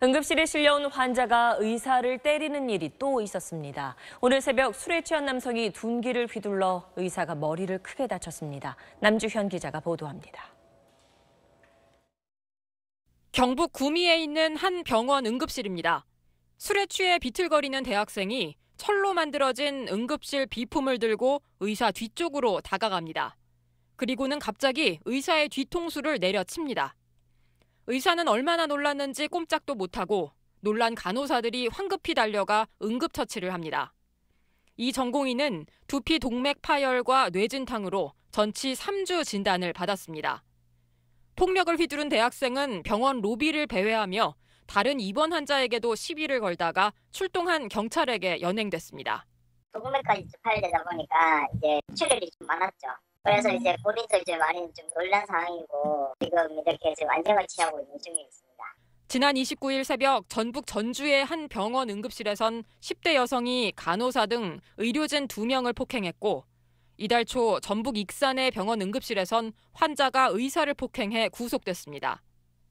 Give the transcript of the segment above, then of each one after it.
응급실에 실려온 환자가 의사를 때리는 일이 또 있었습니다. 오늘 새벽 술에 취한 남성이 둔기를 휘둘러 의사가 머리를 크게 다쳤습니다. 남주현 기자가 보도합니다. 경북 구미에 있는 한 병원 응급실입니다. 술에 취해 비틀거리는 대학생이 철로 만들어진 응급실 비품을 들고 의사 뒤쪽으로 다가갑니다. 그리고는 갑자기 의사의 뒤통수를 내려칩니다. 의사는 얼마나 놀랐는지 꼼짝도 못하고 놀란 간호사들이 황급히 달려가 응급처치를 합니다. 이 전공의는 두피 동맥 파열과 뇌진탕으로 전치 3주 진단을 받았습니다. 폭력을 휘두른 대학생은 병원 로비를 배회하며 다른 입원 환자에게도 시비를 걸다가 출동한 경찰에게 연행됐습니다. 도구까지 파열되다 보니까 이제 출혈이 좀 많았죠. 그래서 이제 본인도 이제 많이 좀 놀란 상황이고 지금 이렇게 지금 안정을 취하고 있는 중에 니다 지난 29일 새벽 전북 전주의 한 병원 응급실에선 10대 여성이 간호사 등 의료진 2명을 폭행했고 이달 초 전북 익산의 병원 응급실에선 환자가 의사를 폭행해 구속됐습니다.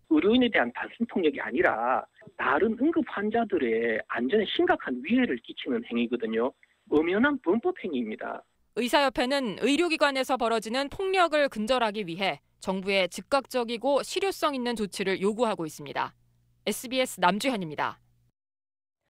의료인에 대한 단순 폭력이 아니라 다른 응급 환자들의 안전에 심각한 위해를 끼치는 행위거든요. 엄연한 범법 행위입니다. 의사협회는 의료기관에서 벌어지는 폭력을 근절하기 위해 정부에 즉각적이고 실효성 있는 조치를 요구하고 있습니다. SBS 남주현입니다.